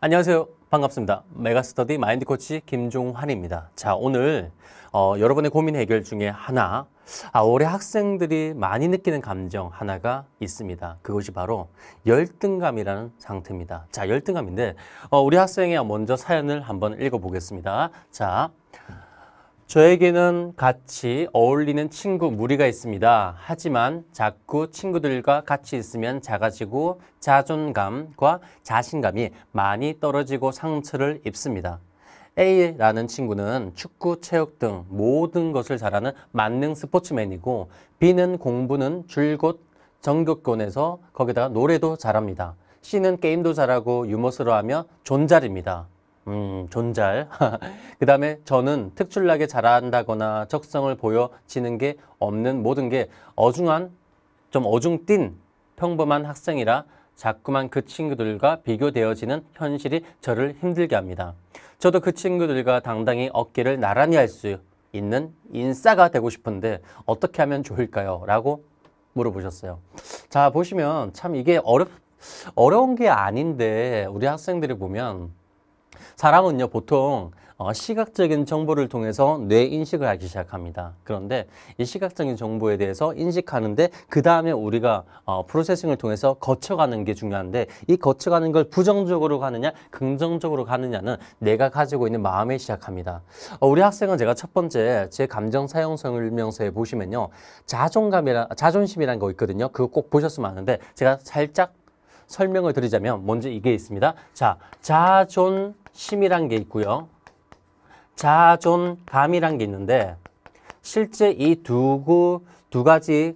안녕하세요. 반갑습니다. 메가스터디 마인드 코치 김종환입니다. 자, 오늘 어, 여러분의 고민 해결 중에 하나, 아, 올해 학생들이 많이 느끼는 감정 하나가 있습니다. 그것이 바로 열등감이라는 상태입니다. 자, 열등감인데 어, 우리 학생의 먼저 사연을 한번 읽어보겠습니다. 자, 저에게는 같이 어울리는 친구 무리가 있습니다. 하지만 자꾸 친구들과 같이 있으면 작아지고 자존감과 자신감이 많이 떨어지고 상처를 입습니다. A라는 친구는 축구, 체육 등 모든 것을 잘하는 만능 스포츠맨이고 B는 공부는 줄곧 전교권에서 거기다가 노래도 잘합니다. C는 게임도 잘하고 유머스러워하며 존잘입니다. 음, 존잘. 그 다음에 저는 특출나게 잘한다거나 적성을 보여지는 게 없는 모든 게 어중한, 좀 어중띤 평범한 학생이라 자꾸만 그 친구들과 비교되어지는 현실이 저를 힘들게 합니다. 저도 그 친구들과 당당히 어깨를 나란히 할 수 있는 인싸가 되고 싶은데 어떻게 하면 좋을까요? 라고 물어보셨어요. 자, 보시면 참 이게 어렵, 어려운 게 아닌데 우리 학생들이 보면 사람은요 보통 어, 시각적인 정보를 통해서 뇌 인식을 하기 시작합니다. 그런데 이 시각적인 정보에 대해서 인식하는데 그 다음에 우리가 어, 프로세싱을 통해서 거쳐가는 게 중요한데 이 거쳐가는 걸 부정적으로 가느냐 긍정적으로 가느냐는 내가 가지고 있는 마음에 시작합니다. 어, 우리 학생은 제가 첫 번째 제 감정 사용 설명서에 보시면요 자존감이라 자존심이라는 거 있거든요. 그거 꼭 보셨으면 아는데 제가 살짝 설명을 드리자면 먼저 이게 있습니다. 자, 자존심이란 게 있고요. 자존감이란 게 있는데 실제 이두두 가지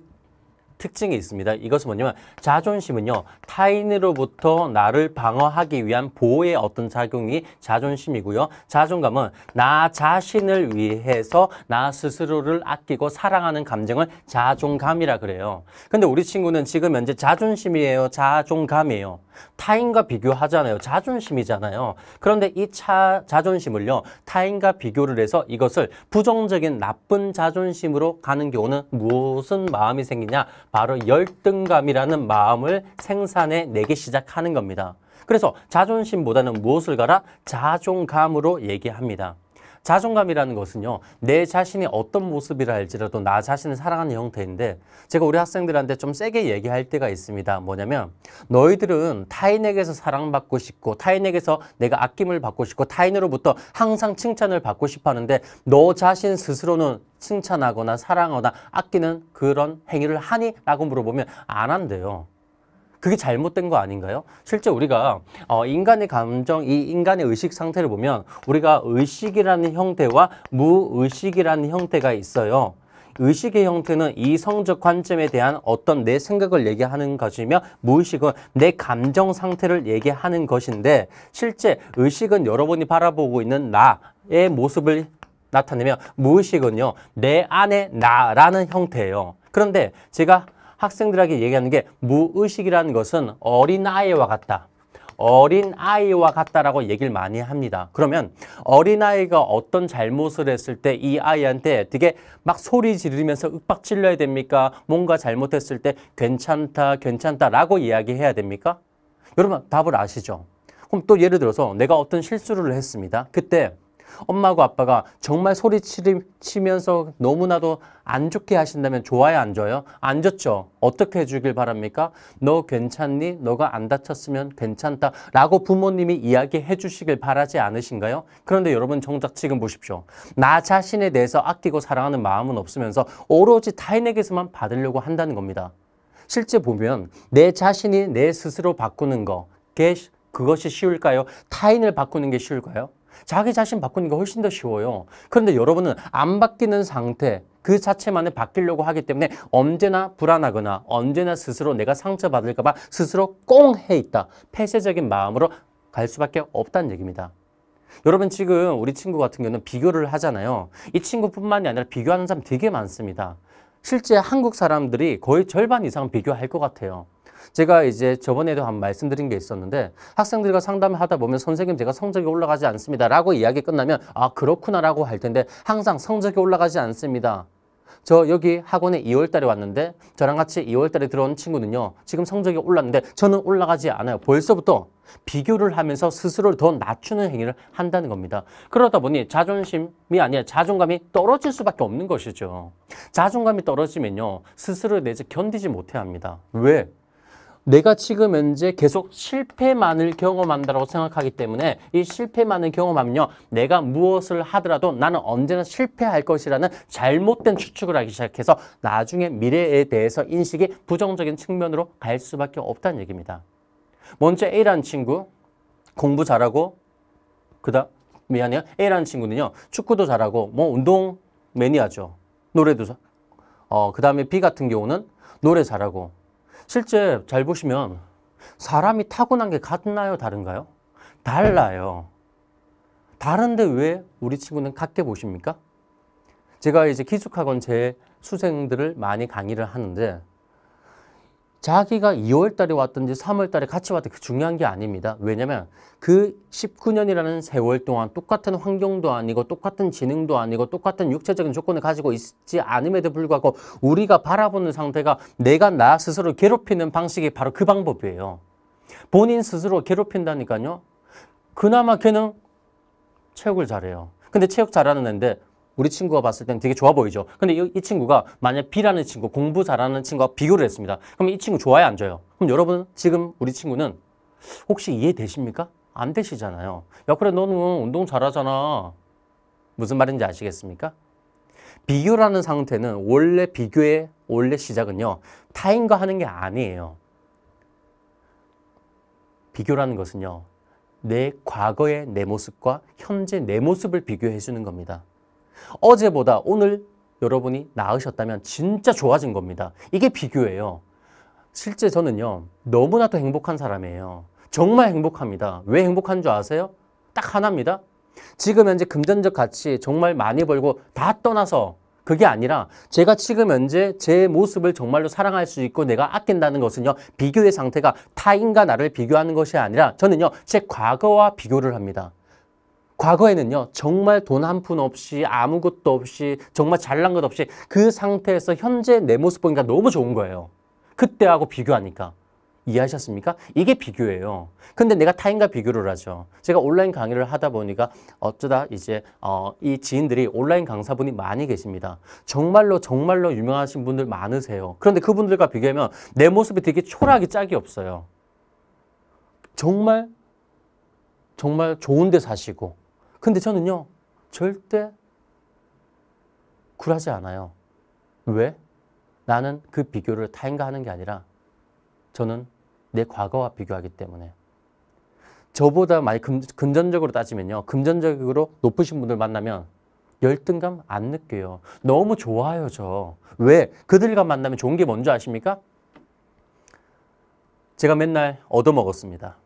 특징이 있습니다. 이것은 뭐냐면 자존심은요. 타인으로부터 나를 방어하기 위한 보호의 어떤 작용이 자존심이고요. 자존감은 나 자신을 위해서 나 스스로를 아끼고 사랑하는 감정을 자존감이라 그래요. 근데 우리 친구는 지금 현재 자존심이에요. 자존감이에요. 타인과 비교하잖아요. 자존심이잖아요. 그런데 이 차, 자존심을요. 타인과 비교를 해서 이것을 부정적인 나쁜 자존심으로 가는 경우는 무슨 마음이 생기냐? 바로 열등감이라는 마음을 생산해 내기 시작하는 겁니다. 그래서 자존심보다는 무엇을 가라? 자존감으로 얘기합니다. 자존감이라는 것은요. 내 자신이 어떤 모습이라 할지라도 나 자신을 사랑하는 형태인데 제가 우리 학생들한테 좀 세게 얘기할 때가 있습니다. 뭐냐면 너희들은 타인에게서 사랑받고 싶고 타인에게서 내가 아낌을 받고 싶고 타인으로부터 항상 칭찬을 받고 싶어 하는데 너 자신 스스로는 칭찬하거나 사랑하거나 아끼는 그런 행위를 하니? 라고 물어보면 안 한대요. 그게 잘못된 거 아닌가요? 실제 우리가 어, 인간의 감정, 이 인간의 의식 상태를 보면 우리가 의식이라는 형태와 무의식이라는 형태가 있어요. 의식의 형태는 이성적 관점에 대한 어떤 내 생각을 얘기하는 것이며 무의식은 내 감정 상태를 얘기하는 것인데 실제 의식은 여러분이 바라보고 있는 나의 모습을 나타내며 무의식은요 내 안에 나라는 형태예요. 그런데 제가 학생들에게 얘기하는 게 무의식이라는 것은 어린아이와 같다. 어린아이와 같다라고 얘기를 많이 합니다. 그러면 어린아이가 어떤 잘못을 했을 때 이 아이한테 되게 막 소리 지르면서 윽박 질러야 됩니까? 뭔가 잘못했을 때 괜찮다, 괜찮다라고 이야기해야 됩니까? 여러분 답을 아시죠? 그럼 또 예를 들어서 내가 어떤 실수를 했습니다. 그때 엄마하고 아빠가 정말 소리치면서 너무나도 안 좋게 하신다면 좋아요 안 줘요? 안 줬죠. 어떻게 해주길 바랍니까? 너 괜찮니? 너가 안 다쳤으면 괜찮다 라고 부모님이 이야기해 주시길 바라지 않으신가요? 그런데 여러분 정작 지금 보십시오. 나 자신에 대해서 아끼고 사랑하는 마음은 없으면서 오로지 타인에게서만 받으려고 한다는 겁니다. 실제 보면 내 자신이 내 스스로 바꾸는 거 그것이 쉬울까요? 타인을 바꾸는 게 쉬울까요? 자기 자신 바꾸는 게 훨씬 더 쉬워요. 그런데 여러분은 안 바뀌는 상태 그 자체만을 바뀌려고 하기 때문에 언제나 불안하거나 언제나 스스로 내가 상처받을까 봐 스스로 꽁해 있다. 폐쇄적인 마음으로 갈 수밖에 없다는 얘기입니다. 여러분 지금 우리 친구 같은 경우는 비교를 하잖아요. 이 친구뿐만이 아니라 비교하는 사람 되게 많습니다. 실제 한국 사람들이 거의 절반 이상 비교할 것 같아요. 제가 이제 저번에도 한 말씀드린 게 있었는데 학생들과 상담을 하다 보면 선생님 제가 성적이 올라가지 않습니다라고 이야기 끝나면 아 그렇구나라고 할 텐데 항상 성적이 올라가지 않습니다. 저 여기 학원에 2월 달에 왔는데 저랑 같이 2월 달에 들어온 친구는요. 지금 성적이 올랐는데 저는 올라가지 않아요. 벌써부터 비교를 하면서 스스로를 더 낮추는 행위를 한다는 겁니다. 그러다 보니 자존심이 아니라 자존감이 떨어질 수밖에 없는 것이죠. 자존감이 떨어지면요. 스스로를 내지 견디지 못해 합니다. 왜? 내가 지금 현재 계속 실패만을 경험한다고 생각하기 때문에 이 실패만을 경험하면요. 내가 무엇을 하더라도 나는 언제나 실패할 것이라는 잘못된 추측을 하기 시작해서 나중에 미래에 대해서 인식이 부정적인 측면으로 갈 수밖에 없다는 얘기입니다. 먼저 A라는 친구 공부 잘하고 그다음 미안해요. A라는 친구는요. 축구도 잘하고 뭐 운동 매니아죠. 노래도 어 그다음에 B 같은 경우는 노래 잘하고 실제 잘 보시면 사람이 타고난 게 같나요? 다른가요? 달라요. 다른데 왜 우리 친구는 같게 보십니까? 제가 이제 기숙학원 제 수생들을 많이 강의를 하는데 자기가 2월 달에 왔든지 3월 달에 같이 왔든지 중요한 게 아닙니다. 왜냐면 그 19년이라는 세월 동안 똑같은 환경도 아니고 똑같은 지능도 아니고 똑같은 육체적인 조건을 가지고 있지 않음에도 불구하고 우리가 바라보는 상태가 내가 나 스스로 괴롭히는 방식이 바로 그 방법이에요. 본인 스스로 괴롭힌다니까요. 그나마 걔는 체육을 잘해요. 근데 체육 잘하는 애인데 우리 친구가 봤을 땐 되게 좋아 보이죠. 근데 이, 이, 친구가 만약 B라는 친구, 공부 잘하는 친구와 비교를 했습니다. 그럼 이 친구 좋아요, 안 줘요? 그럼 여러분 지금 우리 친구는 혹시 이해되십니까? 안 되시잖아요. 야, 그래, 너는 운동 잘하잖아. 무슨 말인지 아시겠습니까? 비교라는 상태는 원래 비교의 원래 시작은요. 타인과 하는 게 아니에요. 비교라는 것은요. 내 과거의 내 모습과 현재 내 모습을 비교해 주는 겁니다. 어제보다 오늘 여러분이 나으셨다면 진짜 좋아진 겁니다. 이게 비교예요. 실제 저는요, 너무나도 행복한 사람이에요. 정말 행복합니다. 왜 행복한 줄 아세요? 딱 하나입니다. 지금 현재 금전적 가치 정말 많이 벌고 다 떠나서 그게 아니라 제가 지금 현재 제 모습을 정말로 사랑할 수 있고 내가 아낀다는 것은요 비교의 상태가 타인과 나를 비교하는 것이 아니라 저는요 제 과거와 비교를 합니다 과거에는요 정말 돈 한 푼 없이 아무것도 없이 정말 잘난 것 없이 그 상태에서 현재 내 모습 보니까 너무 좋은 거예요 그때하고 비교하니까 이해하셨습니까? 이게 비교예요. 근데 내가 타인과 비교를 하죠. 제가 온라인 강의를 하다 보니까 어쩌다 이제 어, 이 지인들이 온라인 강사분이 많이 계십니다. 정말로 정말로 유명하신 분들 많으세요. 그런데 그분들과 비교하면 내 모습이 되게 초라하기 짝이 없어요. 정말 정말 좋은 데 사시고 근데 저는요. 절대 굴하지 않아요. 왜? 나는 그 비교를 타인과 하는 게 아니라 저는 내 과거와 비교하기 때문에 저보다 많이 금, 금전적으로 따지면요. 금전적으로 높으신 분들 만나면 열등감 안 느껴요. 너무 좋아요, 저. 왜? 그들과 만나면 좋은 게 뭔지 아십니까? 제가 맨날 얻어먹었습니다.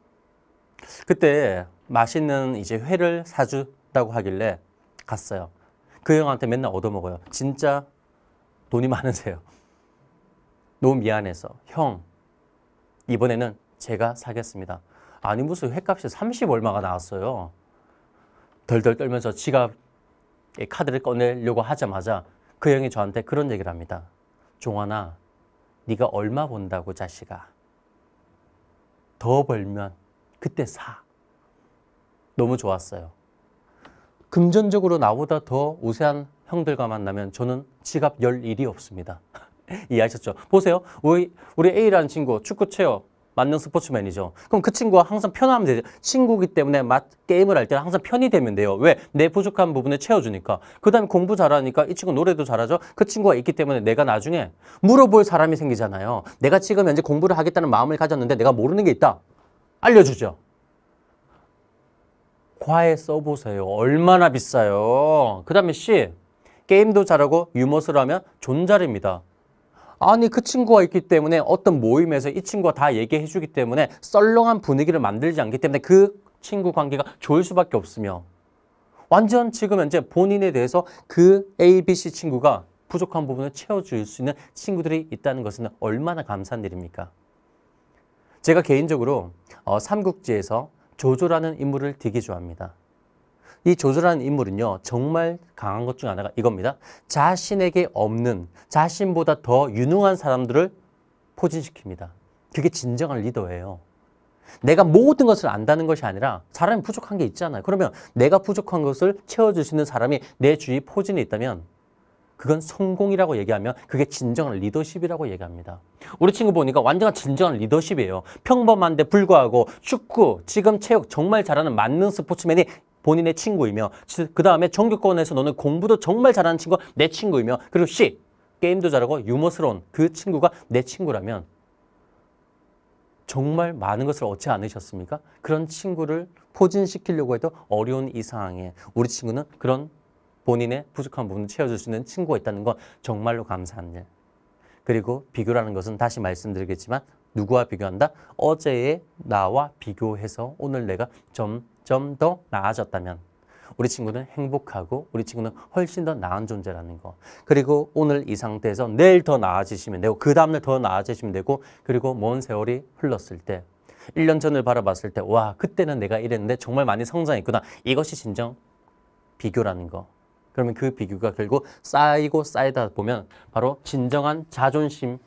그때 맛있는 이제 회를 사주다고 하길래 갔어요. 그 형한테 맨날 얻어먹어요. 진짜 돈이 많으세요. 너무 미안해서. 형, 이번에는 제가 사겠습니다. 아니 무슨 회값이 30 얼마가 나왔어요. 덜덜 떨면서 지갑 카드를 꺼내려고 하자마자 그 형이 저한테 그런 얘기를 합니다. 종환아, 네가 얼마 본다고 자식아. 더 벌면 그때 사. 너무 좋았어요. 금전적으로 나보다 더 우세한 형들과 만나면 저는 지갑 열 일이 없습니다. 이해하셨죠? 보세요. 우리, 우리 A라는 친구, 축구 체어, 만능 스포츠 맨이죠 그럼 그 친구가 항상 편하면 되죠. 친구기 때문에 맛, 게임을 할 때는 항상 편히 되면 돼요. 왜? 내 부족한 부분을 채워주니까. 그 다음에 공부 잘하니까 이 친구 노래도 잘하죠. 그 친구가 있기 때문에 내가 나중에 물어볼 사람이 생기잖아요. 내가 지금 현재 공부를 하겠다는 마음을 가졌는데 내가 모르는 게 있다. 알려주죠. 과에 써보세요. 얼마나 비싸요. 그 다음에 C. 게임도 잘하고 유머스러우면 존잘입니다. 아니 그 친구가 있기 때문에 어떤 모임에서 이 친구가 다 얘기해 주기 때문에 썰렁한 분위기를 만들지 않기 때문에 그 친구 관계가 좋을 수밖에 없으며 완전 지금 현재 본인에 대해서 그 A, B, C 친구가 부족한 부분을 채워줄 수 있는 친구들이 있다는 것은 얼마나 감사한 일입니까? 제가 개인적으로 어, 삼국지에서 조조라는 인물을 되게 좋아합니다. 이 조조라는 인물은요, 정말 강한 것 중 하나가 이겁니다. 자신에게 없는, 자신보다 더 유능한 사람들을 포진시킵니다. 그게 진정한 리더예요. 내가 모든 것을 안다는 것이 아니라 사람이 부족한 게 있잖아요. 그러면 내가 부족한 것을 채워줄 수 있는 사람이 내 주위 포진이 있다면 그건 성공이라고 얘기하면 그게 진정한 리더십이라고 얘기합니다. 우리 친구 보니까 완전한 진정한 리더십이에요. 평범한데 불구하고 축구, 지금 체육 정말 잘하는 만능 스포츠맨이 본인의 친구이며 그 다음에 전교권에서 너는 공부도 정말 잘하는 친구가 내 친구이며 그리고 C, 게임도 잘하고 유머스러운 그 친구가 내 친구라면 정말 많은 것을 얻지 않으셨습니까? 그런 친구를 포진시키려고 해도 어려운 이 상황에 우리 친구는 그런 본인의 부족한 부분을 채워줄 수 있는 친구가 있다는 건 정말로 감사한 일. 그리고 비교라는 것은 다시 말씀드리겠지만 누구와 비교한다? 어제의 나와 비교해서 오늘 내가 점점 더 나아졌다면 우리 친구는 행복하고 우리 친구는 훨씬 더 나은 존재라는 거. 그리고 오늘 이 상태에서 내일 더 나아지시면 되고 그 다음날 더 나아지시면 되고 그리고 먼 세월이 흘렀을 때 1년 전을 바라봤을 때 와 그때는 내가 이랬는데 정말 많이 성장했구나. 이것이 진정 비교라는 거. 그러면 그 비교가 결국 쌓이고 쌓이다 보면 바로 진정한 자존심,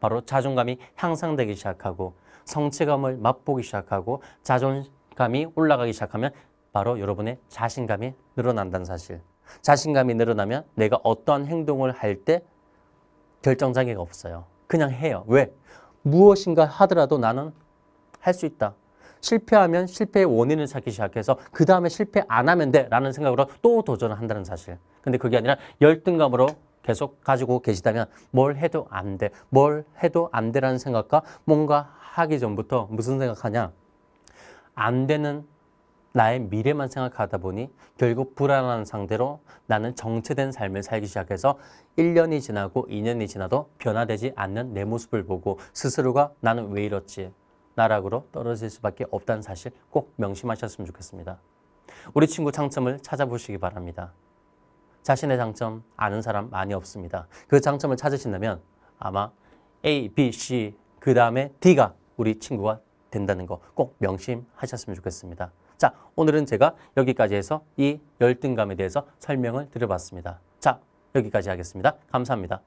바로 자존감이 향상되기 시작하고 성취감을 맛보기 시작하고 자존감이 올라가기 시작하면 바로 여러분의 자신감이 늘어난다는 사실. 자신감이 늘어나면 내가 어떠한 행동을 할 때 결정장애가 없어요. 그냥 해요. 왜? 무엇인가 하더라도 나는 할 수 있다. 실패하면 실패의 원인을 찾기 시작해서 그 다음에 실패 안 하면 돼라는 생각으로 또 도전을 한다는 사실. 근데 그게 아니라 열등감으로 계속 가지고 계시다면 뭘 해도 안 돼, 뭘 해도 안 돼라는 생각과 뭔가 하기 전부터 무슨 생각하냐? 안 되는 나의 미래만 생각하다 보니 결국 불안한 상대로 나는 정체된 삶을 살기 시작해서 1년이 지나고 2년이 지나도 변화되지 않는 내 모습을 보고 스스로가 나는 왜 이렇지? 나락으로 떨어질 수밖에 없다는 사실 꼭 명심하셨으면 좋겠습니다. 우리 친구 장점을 찾아보시기 바랍니다. 자신의 장점 아는 사람 많이 없습니다. 그 장점을 찾으신다면 아마 A, B, C 그 다음에 D가 우리 친구가 된다는 거 꼭 명심하셨으면 좋겠습니다. 자, 오늘은 제가 여기까지 해서 이 열등감에 대해서 설명을 드려봤습니다. 자, 여기까지 하겠습니다. 감사합니다.